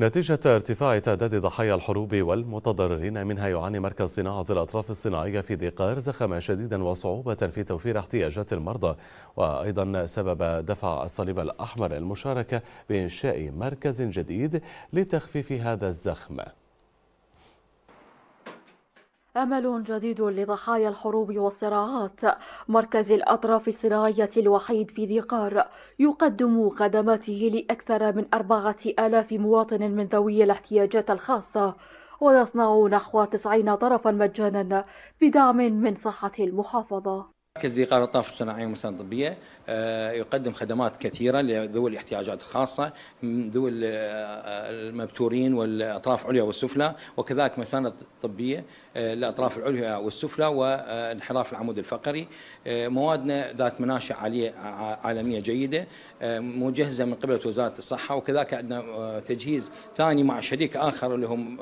نتيجة ارتفاع تعداد ضحايا الحروب والمتضررين منها يعاني مركز صناعة الأطراف الصناعية في قار زخما شديدا وصعوبة في توفير احتياجات المرضى وأيضا سبب دفع الصليب الأحمر المشاركة بإنشاء مركز جديد لتخفيف هذا الزخم أمل جديد لضحايا الحروب والصراعات مركز الأطراف الصناعية الوحيد في ذي قار يقدم خدماته لأكثر من أربعة آلاف مواطن من ذوي الاحتياجات الخاصة ويصنع نحو تسعين طرفا مجانا بدعم من صحة المحافظة مركز إيقار الطاف الصناعية والمساند الطبية آه، يقدم خدمات كثيرة لذوي الاحتياجات الخاصة من ذوي آه، المبتورين والأطراف العليا والسفلى وكذلك مساند طبية للأطراف آه، العليا والسفلى وانحراف العمود الفقري موادنا ذات مناشئ عالية عالمية جيدة مجهزة من قبل وزارة الصحة وكذلك عندنا تجهيز ثاني مع شريك آخر اللي هم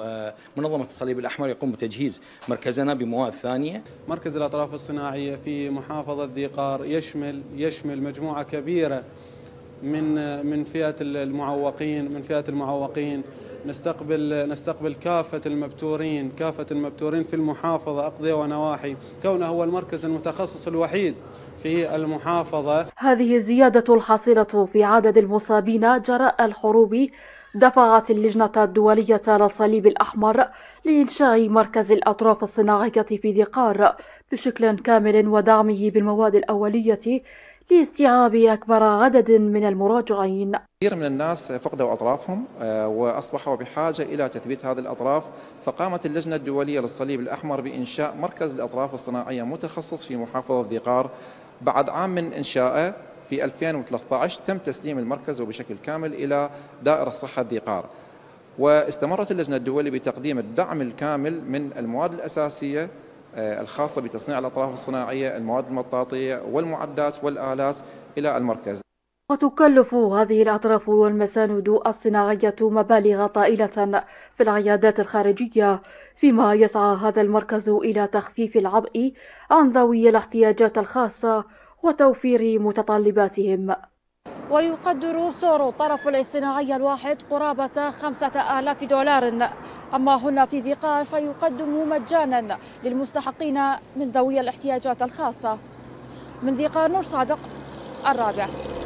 منظمة الصليب الأحمر يقوم بتجهيز مركزنا بمواد ثانية مركز الأطراف الصناعية في مح محافظة ذي قار يشمل يشمل مجموعة كبيرة من من فئة المعوقين من فئة المعوقين نستقبل نستقبل كافة المبتورين كافة المبتورين في المحافظة أقضية ونواحي كونه هو المركز المتخصص الوحيد في المحافظة هذه الزيادة الحاصلة في عدد المصابين جراء الحروب دفعت اللجنة الدولية للصليب الأحمر لإنشاء مركز الأطراف الصناعية في ذي قار بشكل كامل ودعمه بالمواد الأولية لاستيعاب أكبر عدد من المراجعين كثير من الناس فقدوا أطرافهم آه، وأصبحوا بحاجة إلى تثبيت هذه الأطراف فقامت اللجنة الدولية للصليب الأحمر بإنشاء مركز الأطراف الصناعية متخصص في محافظة ذي قار بعد عام من إنشائه في 2013 تم تسليم المركز وبشكل كامل إلى دائرة صحة ذي قار واستمرت اللجنة الدولية بتقديم الدعم الكامل من المواد الأساسية آه، الخاصة بتصنيع الأطراف الصناعية المواد المطاطية والمعدات والآلات إلى المركز وتكلف هذه الأطراف والمساند الصناعية مبالغ طائلة في العيادات الخارجية فيما يسعى هذا المركز إلى تخفيف العبء عن ذوي الاحتياجات الخاصة وتوفير متطلباتهم ويقدر سورو طرف الاصطناعي الواحد قرابة خمسة آلاف دولار أما هنا في ذي قار فيقدم مجانا للمستحقين من ذوي الاحتياجات الخاصة من ذي نور صادق الرابع